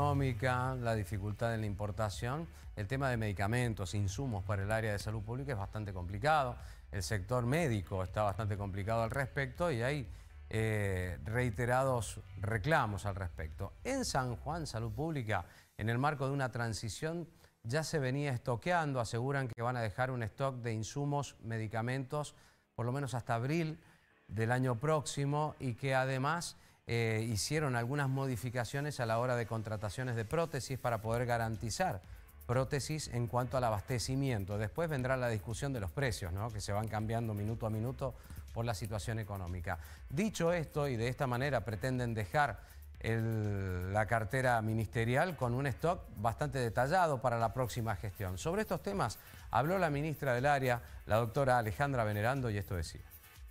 la dificultad en la importación. El tema de medicamentos, insumos para el área de salud pública es bastante complicado. El sector médico está bastante complicado al respecto y hay eh, reiterados reclamos al respecto. En San Juan, Salud Pública, en el marco de una transición, ya se venía estoqueando, aseguran que van a dejar un stock de insumos, medicamentos, por lo menos hasta abril del año próximo y que además eh, hicieron algunas modificaciones a la hora de contrataciones de prótesis para poder garantizar prótesis en cuanto al abastecimiento. Después vendrá la discusión de los precios, que se van cambiando minuto a minuto por la situación económica. Dicho esto, y de esta manera pretenden dejar la cartera ministerial con un stock bastante detallado para la próxima gestión. Sobre estos temas habló la ministra del área, la doctora Alejandra Venerando, y esto decía.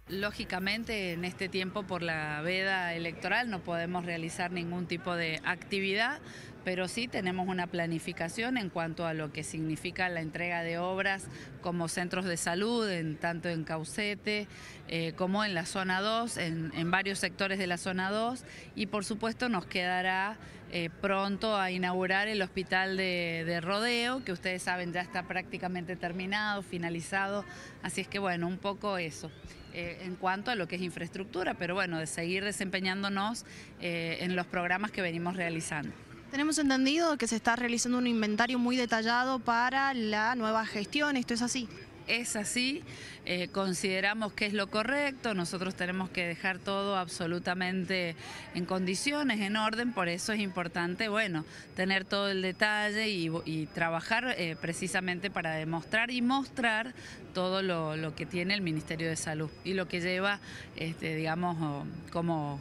Lógicamente, en este tiempo por la veda electoral no podemos realizar ningún tipo de actividad, pero sí tenemos una planificación en cuanto a lo que significa la entrega de obras como centros de salud, en, tanto en Caucete eh, como en la zona 2, en, varios sectores de la zona 2 y por supuesto nos quedará eh, pronto a inaugurar el hospital de, rodeo, que ustedes saben ya está prácticamente terminado, finalizado, así es que bueno, un poco eso. Eh, en cuanto a lo que es infraestructura, pero bueno, de seguir desempeñándonos en los programas que venimos realizando. Tenemos entendido que se está realizando un inventario muy detallado para la nueva gestión, ¿esto es así? es así, eh, consideramos que es lo correcto, nosotros tenemos que dejar todo absolutamente en condiciones, en orden, por eso es importante, bueno, tener todo el detalle y, trabajar eh, precisamente para demostrar y mostrar todo lo, que tiene el Ministerio de Salud y lo que lleva, este, digamos, como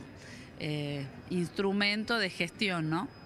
eh, instrumento de gestión, ¿no?